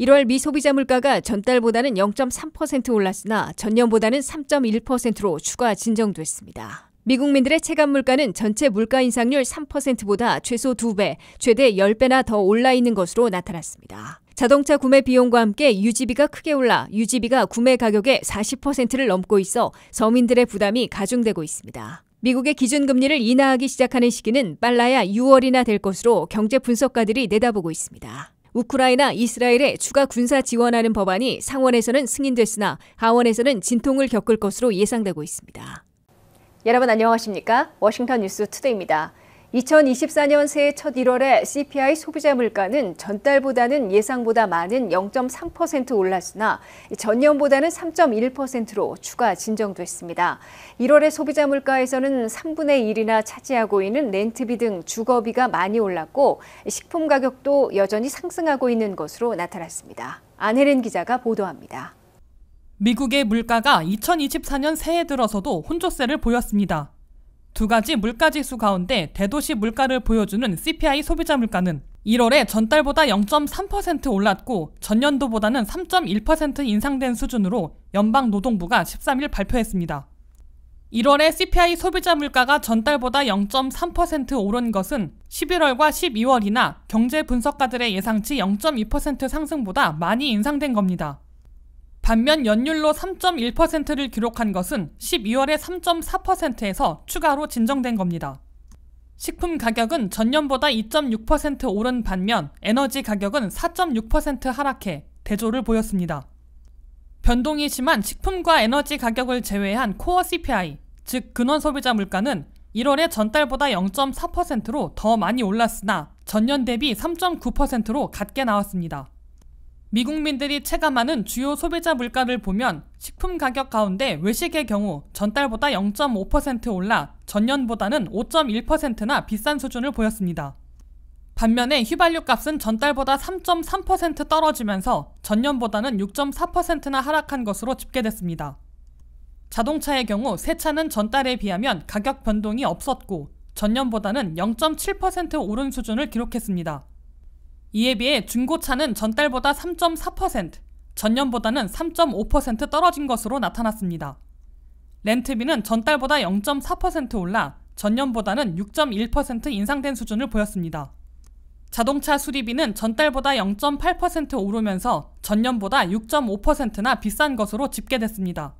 1월 미 소비자 물가가 전달보다는 0.3% 올랐으나 전년보다는 3.1%로 추가 진정됐습니다. 미국민들의 체감 물가는 전체 물가 인상률 3%보다 최소 2배, 최대 10배나 더 올라 있는 것으로 나타났습니다. 자동차 구매 비용과 함께 유지비가 크게 올라 유지비가 구매 가격의 40%를 넘고 있어 서민들의 부담이 가중되고 있습니다. 미국의 기준금리를 인하하기 시작하는 시기는 빨라야 6월이나 될 것으로 경제 분석가들이 내다보고 있습니다. 우크라이나 이스라엘에 추가 군사 지원하는 법안이 상원에서는 승인됐으나 하원에서는 진통을 겪을 것으로 예상되고 있습니다. 여러분 안녕하십니까? 워싱턴 뉴스 투데이입니다. 2024년 새해 첫 1월에 CPI 소비자 물가는 전달보다는 예상보다 많은 0.3% 올랐으나 전년보다는 3.1%로 추가 진정됐습니다. 1월의 소비자 물가에서는 3분의 1이나 차지하고 있는 렌트비 등 주거비가 많이 올랐고 식품 가격도 여전히 상승하고 있는 것으로 나타났습니다. 안혜린 기자가 보도합니다. 미국의 물가가 2024년 새해 들어서도 혼조세를 보였습니다. 두 가지 물가 지수 가운데 대도시 물가를 보여주는 CPI 소비자 물가는 1월에 전달보다 0.3% 올랐고 전년도보다는 3.1% 인상된 수준으로 연방 노동부가 13일 발표했습니다. 1월에 CPI 소비자 물가가 전달보다 0.3% 오른 것은 11월과 12월이나 경제 분석가들의 예상치 0.2% 상승보다 많이 인상된 겁니다. 반면 연율로 3.1%를 기록한 것은 1 2월에 3.4%에서 추가로 진정된 겁니다. 식품 가격은 전년보다 2.6% 오른 반면 에너지 가격은 4.6% 하락해 대조를 보였습니다. 변동이 심한 식품과 에너지 가격을 제외한 코어 CPI, 즉 근원 소비자 물가는 1월에 전달보다 0.4%로 더 많이 올랐으나 전년 대비 3.9%로 같게 나왔습니다. 미국민들이 체감하는 주요 소비자 물가를 보면 식품 가격 가운데 외식의 경우 전달보다 0.5% 올라 전년보다는 5.1%나 비싼 수준을 보였습니다. 반면에 휘발유 값은 전달보다 3.3% 떨어지면서 전년보다는 6.4%나 하락한 것으로 집계됐습니다. 자동차의 경우 새 차는 전달에 비하면 가격 변동이 없었고 전년보다는 0.7% 오른 수준을 기록했습니다. 이에 비해 중고차는 전달보다 3.4%, 전년보다는 3.5% 떨어진 것으로 나타났습니다. 렌트비는 전달보다 0.4% 올라 전년보다는 6.1% 인상된 수준을 보였습니다. 자동차 수리비는 전달보다 0.8% 오르면서 전년보다 6.5%나 비싼 것으로 집계됐습니다.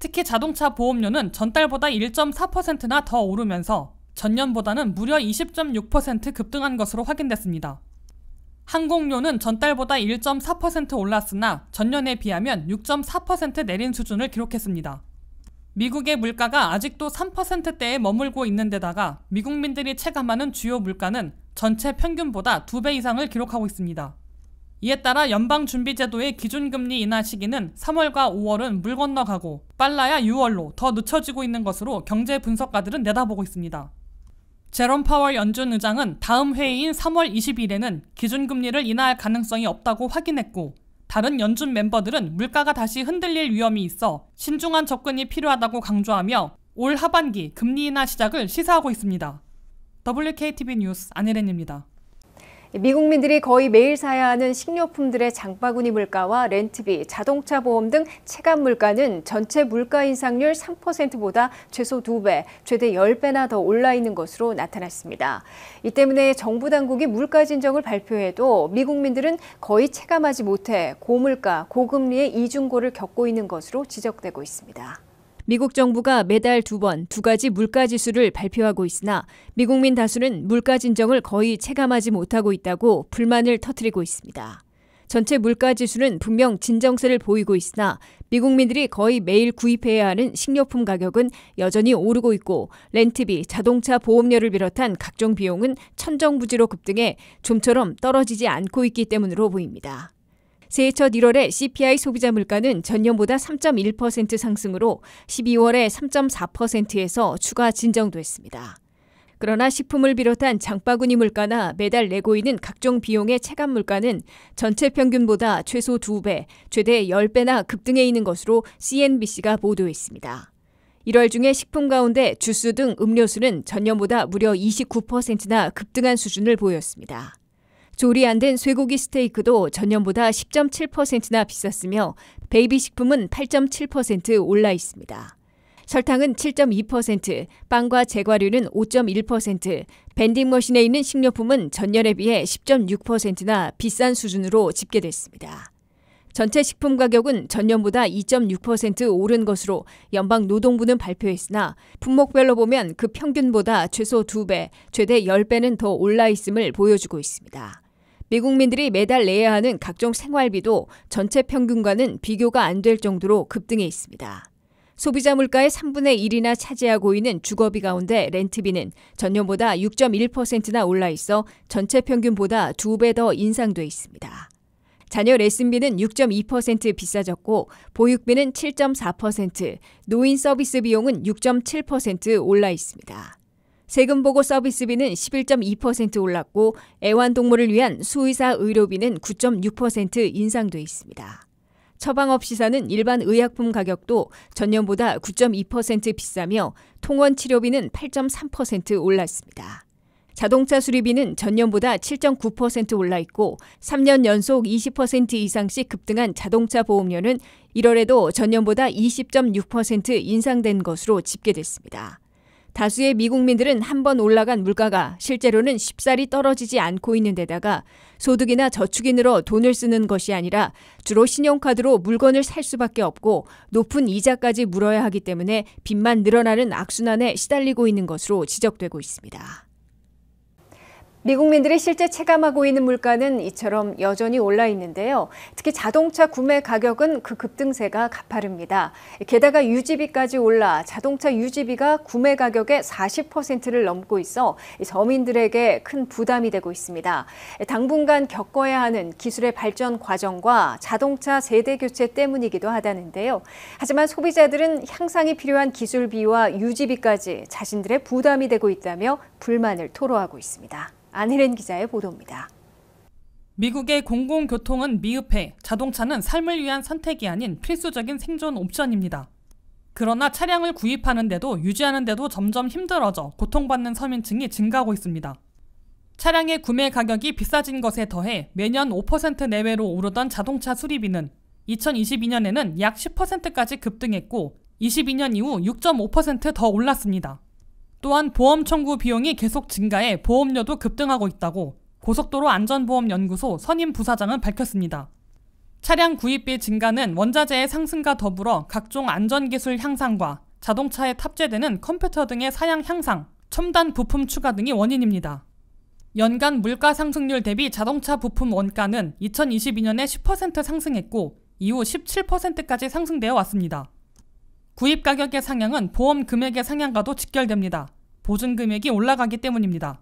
특히 자동차 보험료는 전달보다 1.4%나 더 오르면서 전년보다는 무려 20.6% 급등한 것으로 확인됐습니다. 항공료는 전달보다 1.4% 올랐으나 전년에 비하면 6.4% 내린 수준을 기록했습니다. 미국의 물가가 아직도 3%대에 머물고 있는 데다가 미국민들이 체감하는 주요 물가는 전체 평균보다 2배 이상을 기록하고 있습니다. 이에 따라 연방준비제도의 기준금리 인하 시기는 3월과 5월은 물 건너가고 빨라야 6월로 더 늦춰지고 있는 것으로 경제 분석가들은 내다보고 있습니다. 제롬 파월 연준 의장은 다음 회의인 3월 20일에는 기준금리를 인하할 가능성이 없다고 확인했고 다른 연준 멤버들은 물가가 다시 흔들릴 위험이 있어 신중한 접근이 필요하다고 강조하며 올 하반기 금리 인하 시작을 시사하고 있습니다. WKTV 뉴스 안혜렌입니다. 미국민들이 거의 매일 사야 하는 식료품들의 장바구니 물가와 렌트비, 자동차 보험 등 체감 물가는 전체 물가 인상률 3%보다 최소 2배, 최대 10배나 더 올라 있는 것으로 나타났습니다. 이 때문에 정부 당국이 물가 진정을 발표해도 미국민들은 거의 체감하지 못해 고물가, 고금리의 이중고를 겪고 있는 것으로 지적되고 있습니다. 미국 정부가 매달 두 번 두 가지 물가 지수를 발표하고 있으나 미국민 다수는 물가 진정을 거의 체감하지 못하고 있다고 불만을 터뜨리고 있습니다. 전체 물가 지수는 분명 진정세를 보이고 있으나 미국민들이 거의 매일 구입해야 하는 식료품 가격은 여전히 오르고 있고 렌트비, 자동차 보험료를 비롯한 각종 비용은 천정부지로 급등해 좀처럼 떨어지지 않고 있기 때문으로 보입니다. 새해 첫 1월에 CPI 소비자 물가는 전년보다 3.1% 상승으로 12월에 3.4%에서 추가 진정됐습니다. 그러나 식품을 비롯한 장바구니 물가나 매달 내고 있는 각종 비용의 체감 물가는 전체 평균보다 최소 2배, 최대 10배나 급등해 있는 것으로 CNBC가 보도했습니다. 1월 중에 식품 가운데 주스 등 음료수는 전년보다 무려 29%나 급등한 수준을 보였습니다. 조리 안 된 쇠고기 스테이크도 전년보다 10.7%나 비쌌으며 베이비 식품은 8.7% 올라 있습니다. 설탕은 7.2%, 빵과 제과류는 5.1%, 밴딩머신에 있는 식료품은 전년에 비해 10.6%나 비싼 수준으로 집계됐습니다. 전체 식품 가격은 전년보다 2.6% 오른 것으로 연방 노동부는 발표했으나 품목별로 보면 그 평균보다 최소 2배, 최대 10배는 더 올라 있음을 보여주고 있습니다. 미국민들이 매달 내야 하는 각종 생활비도 전체 평균과는 비교가 안 될 정도로 급등해 있습니다. 소비자 물가의 3분의 1이나 차지하고 있는 주거비 가운데 렌트비는 전년보다 6.1%나 올라 있어 전체 평균보다 두 배 더 인상돼 있습니다. 자녀 레슨비는 6.2% 비싸졌고 보육비는 7.4%, 노인 서비스 비용은 6.7% 올라 있습니다. 세금 보고 서비스비는 11.2% 올랐고 애완동물을 위한 수의사 의료비는 9.6% 인상돼 있습니다. 처방업 시사는 일반 의약품 가격도 전년보다 9.2% 비싸며 통원 치료비는 8.3% 올랐습니다. 자동차 수리비는 전년보다 7.9% 올라 있고 3년 연속 20% 이상씩 급등한 자동차 보험료는 1월에도 전년보다 20.6% 인상된 것으로 집계됐습니다. 다수의 미국민들은 한 번 올라간 물가가 실제로는 쉽사리 떨어지지 않고 있는 데다가 소득이나 저축이 늘어 돈을 쓰는 것이 아니라 주로 신용카드로 물건을 살 수밖에 없고 높은 이자까지 물어야 하기 때문에 빚만 늘어나는 악순환에 시달리고 있는 것으로 지적되고 있습니다. 미국민들이 실제 체감하고 있는 물가는 이처럼 여전히 올라 있는데요. 특히 자동차 구매 가격은 그 급등세가 가파릅니다. 게다가 유지비까지 올라 자동차 유지비가 구매 가격의 40%를 넘고 있어 서민들에게 큰 부담이 되고 있습니다. 당분간 겪어야 하는 기술의 발전 과정과 자동차 세대 교체 때문이기도 하다는데요. 하지만 소비자들은 향상이 필요한 기술비와 유지비까지 자신들의 부담이 되고 있다며 불만을 토로하고 있습니다. 안혜린 기자의 보도입니다. 미국의 공공교통은 미흡해 자동차는 삶을 위한 선택이 아닌 필수적인 생존 옵션입니다. 그러나 차량을 구입하는데도 유지하는데도 점점 힘들어져 고통받는 서민층이 증가하고 있습니다. 차량의 구매 가격이 비싸진 것에 더해 매년 5% 내외로 오르던 자동차 수리비는 2022년에는 약 10%까지 급등했고 22년 이후 6.5%더 올랐습니다. 또한 보험 청구 비용이 계속 증가해 보험료도 급등하고 있다고 고속도로 안전보험연구소 선임 부사장은 밝혔습니다. 차량 구입비 증가는 원자재의 상승과 더불어 각종 안전기술 향상과 자동차에 탑재되는 컴퓨터 등의 사양 향상, 첨단 부품 추가 등이 원인입니다. 연간 물가 상승률 대비 자동차 부품 원가는 2022년에 10% 상승했고 이후 17%까지 상승되어 왔습니다. 구입 가격의 상향은 보험 금액의 상향과도 직결됩니다. 보증 금액이 올라가기 때문입니다.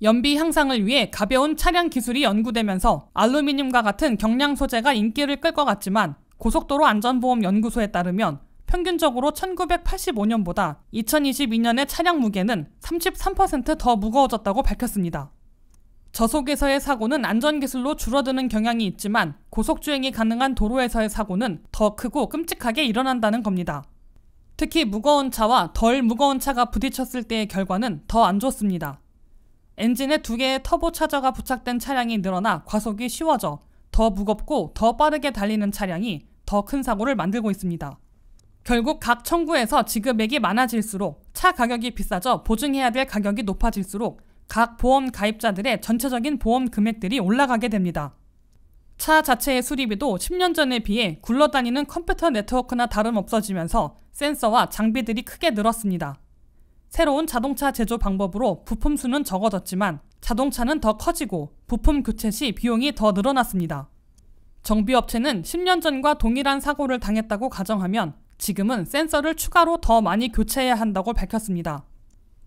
연비 향상을 위해 가벼운 차량 기술이 연구되면서 알루미늄과 같은 경량 소재가 인기를 끌 것 같지만 고속도로 안전보험 연구소에 따르면 평균적으로 1985년보다 2022년의 차량 무게는 33%더 무거워졌다고 밝혔습니다. 저속에서의 사고는 안전기술로 줄어드는 경향이 있지만 고속주행이 가능한 도로에서의 사고는 더 크고 끔찍하게 일어난다는 겁니다. 특히 무거운 차와 덜 무거운 차가 부딪혔을 때의 결과는 더 안 좋습니다. 엔진에 두 개의 터보 차저가 부착된 차량이 늘어나 과속이 쉬워져 더 무겁고 더 빠르게 달리는 차량이 더 큰 사고를 만들고 있습니다. 결국 각 청구에서 지급액이 많아질수록 차 가격이 비싸져 보증해야 될 가격이 높아질수록 각 보험 가입자들의 전체적인 보험 금액들이 올라가게 됩니다. 차 자체의 수리비도 10년 전에 비해 굴러다니는 컴퓨터 네트워크나 다름없어지면서 센서와 장비들이 크게 늘었습니다. 새로운 자동차 제조 방법으로 부품 수는 적어졌지만 자동차는 더 커지고 부품 교체 시 비용이 더 늘어났습니다. 정비업체는 10년 전과 동일한 사고를 당했다고 가정하면 지금은 센서를 추가로 더 많이 교체해야 한다고 밝혔습니다.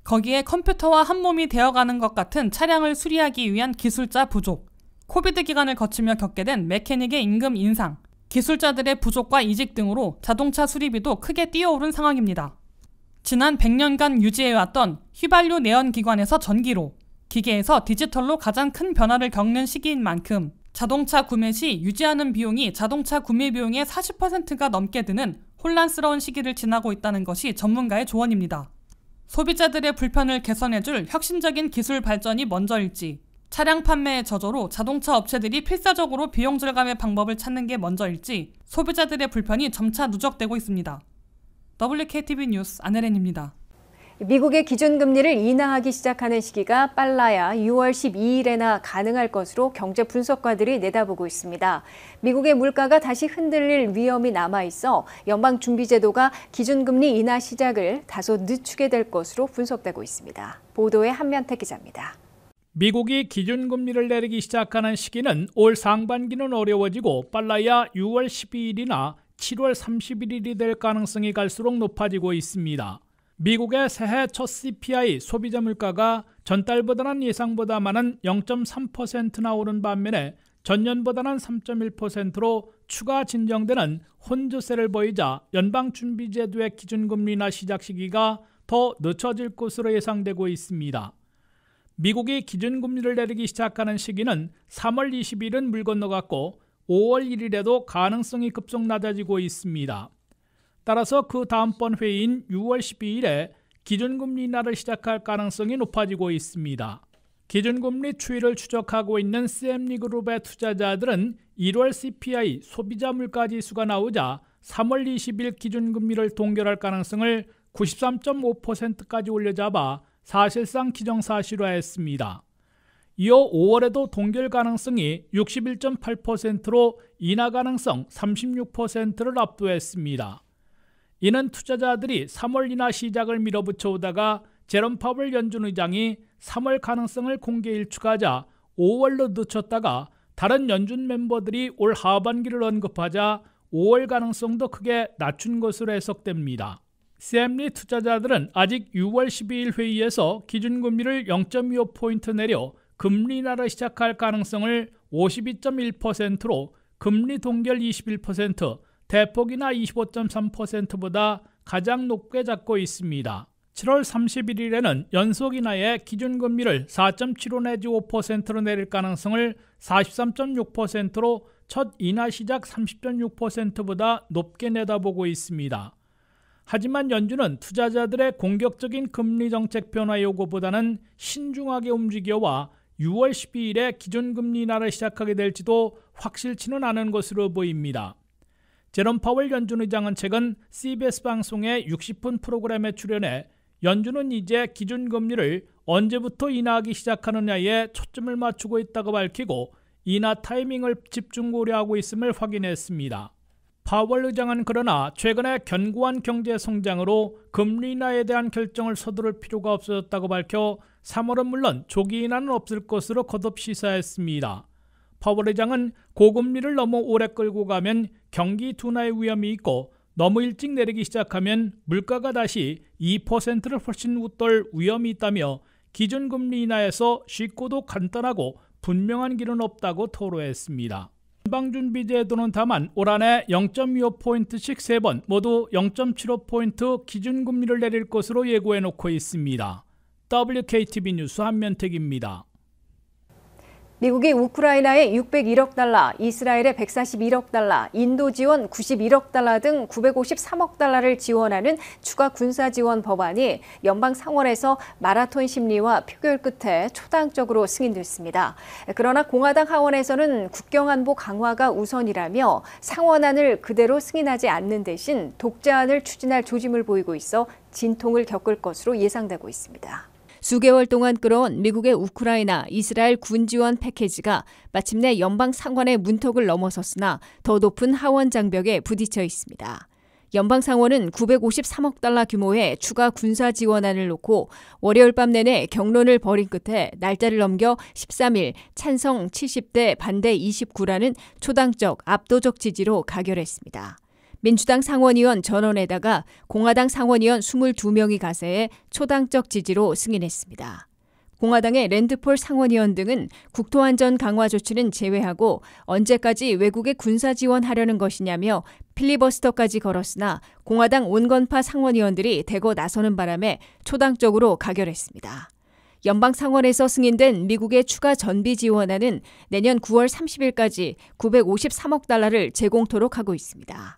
거기에 컴퓨터와 한몸이 되어가는 것 같은 차량을 수리하기 위한 기술자 부족, 코비드 기간을 거치며 겪게 된 메케닉의 임금 인상, 기술자들의 부족과 이직 등으로 자동차 수리비도 크게 뛰어오른 상황입니다. 지난 100년간 유지해왔던 휘발유 내연기관에서 전기로, 기계에서 디지털로 가장 큰 변화를 겪는 시기인 만큼 자동차 구매 시 유지하는 비용이 자동차 구매 비용의 40%가 넘게 드는 혼란스러운 시기를 지나고 있다는 것이 전문가의 조언입니다. 소비자들의 불편을 개선해줄 혁신적인 기술 발전이 먼저일지, 차량 판매 의 저조로 자동차 업체들이 필사적으로 비용 절감의 방법을 찾는 게 먼저일지 소비자들의 불편이 점차 누적되고 있습니다. WKTV 뉴스 안혜렌입니다. 미국의 기준금리를 인하하기 시작하는 시기가 빨라야 6월 12일에나 가능할 것으로 경제 분석가들이 내다보고 있습니다. 미국의 물가가 다시 흔들릴 위험이 남아있어 연방준비제도가 기준금리 인하 시작을 다소 늦추게 될 것으로 분석되고 있습니다. 보도에 한면태 기자입니다. 미국이 기준금리를 내리기 시작하는 시기는 올 상반기는 어려워지고 빨라야 6월 12일이나 7월 31일이 될 가능성이 갈수록 높아지고 있습니다. 미국의 새해 첫 CPI 소비자 물가가 전달보다는 예상보다 많은 0.3%나 오른 반면에 전년보다는 3.1%로 추가 진정되는 혼조세를 보이자 연방준비제도의 기준금리나 시작 시기가 더 늦춰질 것으로 예상되고 있습니다. 미국이 기준금리를 내리기 시작하는 시기는 3월 20일은 물 건너갔고 5월 1일에도 가능성이 급속 낮아지고 있습니다. 따라서 그 다음번 회의인 6월 12일에 기준금리 인하를 시작할 가능성이 높아지고 있습니다. 기준금리 추이를 추적하고 있는 CM리 그룹의 투자자들은 1월 CPI 소비자 물가지수가 나오자 3월 20일 기준금리를 동결할 가능성을 93.5%까지 올려잡아 사실상 기정사실화했습니다. 이어 5월에도 동결 가능성이 61.8%로 인하 가능성 36%를 압도했습니다. 이는 투자자들이 3월 인하 시작을 밀어붙여오다가 제롬 파월 연준 의장이 3월 가능성을 공개 일축하자 5월로 늦췄다가 다른 연준 멤버들이 올 하반기를 언급하자 5월 가능성도 크게 낮춘 것으로 해석됩니다. CM리 투자자들은 아직 6월 12일 회의에서 기준금리를 0.25포인트 내려 금리 나하를 시작할 가능성을 52.1%로 금리 동결 21%, 대폭이나 25.3%보다 가장 높게 잡고 있습니다. 7월 31일에는 연속 인하의 기준금리를 4.75 내지 5%로 내릴 가능성을 43.6%로 첫 인하 시작 30.6%보다 높게 내다보고 있습니다. 하지만 연준은 투자자들의 공격적인 금리 정책 변화 요구보다는 신중하게 움직여와 6월 12일에 기준금리 인하를 시작하게 될지도 확실치는 않은 것으로 보입니다. 제롬 파월 연준 의장은 최근 CBS 방송의 60분 프로그램에 출연해 연준은 이제 기준금리를 언제부터 인하하기 시작하느냐에 초점을 맞추고 있다고 밝히고 인하 타이밍을 집중 고려하고 있음을 확인했습니다. 파월 의장은 그러나 최근에 견고한 경제 성장으로 금리 인하에 대한 결정을 서두를 필요가 없어졌다고 밝혀 3월은 물론 조기 인하는 없을 것으로 거듭 시사했습니다. 파월 의장은 고금리를 너무 오래 끌고 가면 경기 둔화의 위험이 있고 너무 일찍 내리기 시작하면 물가가 다시 2%를 훨씬 웃돌 위험이 있다며 기준금리 인하에서 쉽고도 간단하고 분명한 길은 없다고 토로했습니다. 연방준비제도는 다만 올 한해 0.25포인트씩 세 번 모두 0.75포인트 기준금리를 내릴 것으로 예고해 놓고 있습니다. WKTV 뉴스 한면택입니다. 미국이 우크라이나에 601억 달러, 이스라엘에 141억 달러, 인도 지원 91억 달러 등 953억 달러를 지원하는 추가 군사 지원 법안이 연방 상원에서 마라톤 심리와 표결 끝에 초당적으로 승인됐습니다. 그러나 공화당 하원에서는 국경 안보 강화가 우선이라며 상원안을 그대로 승인하지 않는 대신 독자안을 추진할 조짐을 보이고 있어 진통을 겪을 것으로 예상되고 있습니다. 수개월 동안 끌어온 미국의 우크라이나 이스라엘 군 지원 패키지가 마침내 연방 상원의 문턱을 넘어섰으나 더 높은 하원 장벽에 부딪혀 있습니다. 연방 상원은 953억 달러 규모의 추가 군사 지원안을 놓고 월요일 밤 내내 경론을 벌인 끝에 날짜를 넘겨 13일 찬성 70대 반대 29라는 초당적 압도적 지지로 가결했습니다. 민주당 상원의원 전원에다가 공화당 상원의원 22명이 가세해 초당적 지지로 승인했습니다. 공화당의 랜드폴 상원의원 등은 국토안전 강화 조치는 제외하고 언제까지 외국에 군사 지원하려는 것이냐며 필리버스터까지 걸었으나 공화당 온건파 상원의원들이 대거 나서는 바람에 초당적으로 가결했습니다. 연방 상원에서 승인된 미국의 추가 전비 지원안은 내년 9월 30일까지 953억 달러를 제공토록 하고 있습니다.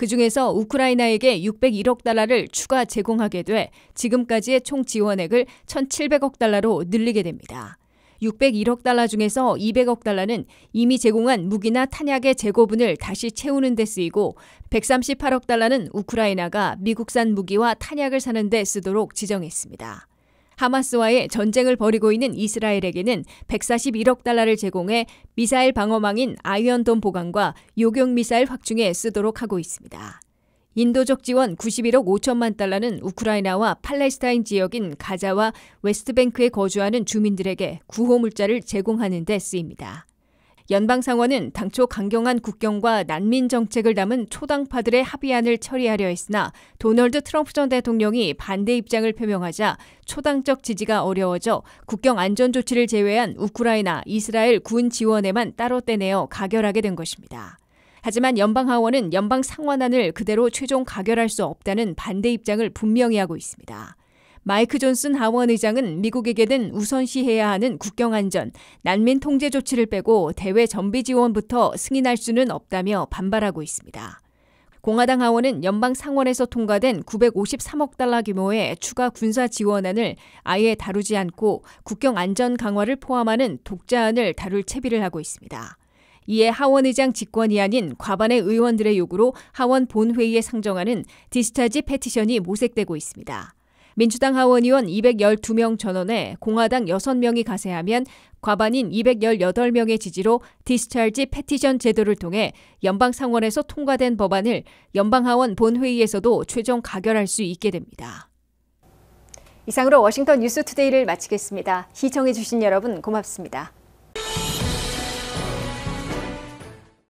그중에서 우크라이나에게 601억 달러를 추가 제공하게 돼 지금까지의 총 지원액을 1,700억 달러로 늘리게 됩니다. 601억 달러 중에서 200억 달러는 이미 제공한 무기나 탄약의 재고분을 다시 채우는 데 쓰이고 138억 달러는 우크라이나가 미국산 무기와 탄약을 사는 데 쓰도록 지정했습니다. 하마스와의 전쟁을 벌이고 있는 이스라엘에게는 141억 달러를 제공해 미사일 방어망인 아이언돔 보강과 요격 미사일 확충에 쓰도록 하고 있습니다. 인도적 지원 91억 5천만 달러는 우크라이나와 팔레스타인 지역인 가자와 웨스트뱅크에 거주하는 주민들에게 구호 물자를 제공하는 데 쓰입니다. 연방 상원은 당초 강경한 국경과 난민 정책을 담은 초당파들의 합의안을 처리하려 했으나 도널드 트럼프 전 대통령이 반대 입장을 표명하자 초당적 지지가 어려워져 국경 안전 조치를 제외한 우크라이나, 이스라엘 군 지원에만 따로 떼내어 가결하게 된 것입니다. 하지만 연방 하원은 연방 상원안을 그대로 최종 가결할 수 없다는 반대 입장을 분명히 하고 있습니다. 마이크 존슨 하원 의장은 미국에게는 우선시해야 하는 국경 안전, 난민 통제 조치를 빼고 대외 전비 지원부터 승인할 수는 없다며 반발하고 있습니다. 공화당 하원은 연방 상원에서 통과된 953억 달러 규모의 추가 군사 지원안을 아예 다루지 않고 국경 안전 강화를 포함하는 독자안을 다룰 채비를 하고 있습니다. 이에 하원 의장 직권이 아닌 과반의 의원들의 요구로 하원 본회의에 상정하는 디스타지 패티션이 모색되고 있습니다. 민주당 하원의원 212명 전원에 공화당 6명이 가세하면 과반인 218명의 지지로 디스찰지 패티션 제도를 통해 연방 상원에서 통과된 법안을 연방 하원 본회의에서도 최종 가결할 수 있게 됩니다. 이상으로 워싱턴 뉴스 투데이를 마치겠습니다. 시청해 주신 여러분 고맙습니다.